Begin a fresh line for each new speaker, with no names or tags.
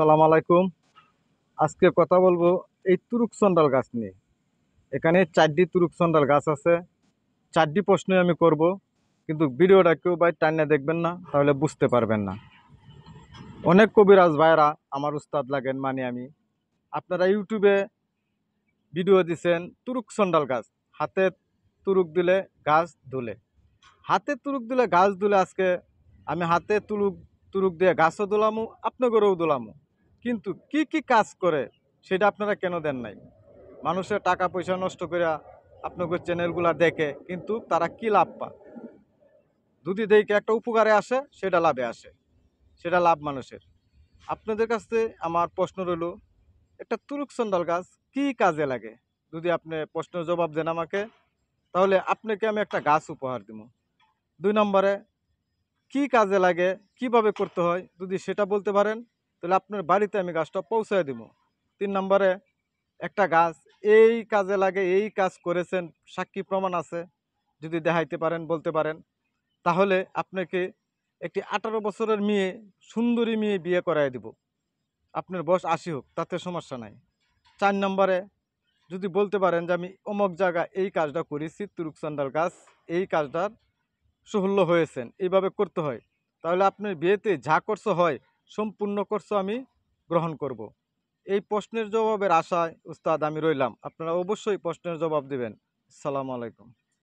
সালাম আলাইকুম আজকে কথা বলবো এই তুরুক সন্ডাল গাছ নিয়ে এখানে চারটি তুরুক সন্ডাল গাছ আছে চারটি প্রশ্নই আমি করব কিন্তু ভিডিওটা কেউ ভাই টান্নে দেখবেন না তাহলে বুঝতে পারবেন না অনেক কবিরাজ ভাইরা আমার উস্তাদ লাগেন মানে আমি আপনারা ইউটিউবে ভিডিও দিছেন তুরুক সন্ডাল গাছ হাতে তুরুক দিলে গাছ ধুলে হাতে তুরুক দিলে গাছ ধুলে আজকে আমি হাতে তুলুক তুরুক দিয়ে গাছও দোলামু আপনাকেও দোলামু কিন্তু কি কি কাজ করে সেটা আপনারা কেন দেন নাই মানুষের টাকা পয়সা নষ্ট করে আপনাকে চ্যানেলগুলো দেখে কিন্তু তারা কি লাভ পা দুধি দেখে একটা উপকারে আসে সেটা লাভে আসে সেটা লাভ মানুষের আপনাদের কাছে আমার প্রশ্ন রইল একটা তুরুক সন্ডাল গাছ কি কাজে লাগে যদি আপনি প্রশ্নের জবাব দেন আমাকে তাহলে আপনাকে আমি একটা গাছ উপহার দিব দুই নম্বরে কি কাজে লাগে কিভাবে করতে হয় যদি সেটা বলতে পারেন তাহলে আপনার বাড়িতে আমি গাছটা পৌঁছায় দিব তিন নম্বরে একটা গাছ এই কাজে লাগে এই কাজ করেছেন সাক্ষী প্রমাণ আছে যদি দেখাইতে পারেন বলতে পারেন তাহলে আপনাকে একটি আঠারো বছরের মেয়ে সুন্দরী মেয়ে বিয়ে করাই দিব আপনার বয়স আসি হোক তাতে সমস্যা নাই চার নম্বরে যদি বলতে পারেন যে আমি অমক জায়গা এই কাজটা করেছি তুরুকচন্ডাল গাছ এই কাজটার সুহুল্য হয়েছেন এইভাবে করতে হয় তাহলে আপনার বিয়েতে যা করছো হয় সম্পূর্ণ কোর্স আমি গ্রহণ করব। এই প্রশ্নের জবাবের আশায় উস্তাদ আমি রইলাম আপনারা অবশ্যই প্রশ্নের জবাব দেবেন সালাম আলাইকুম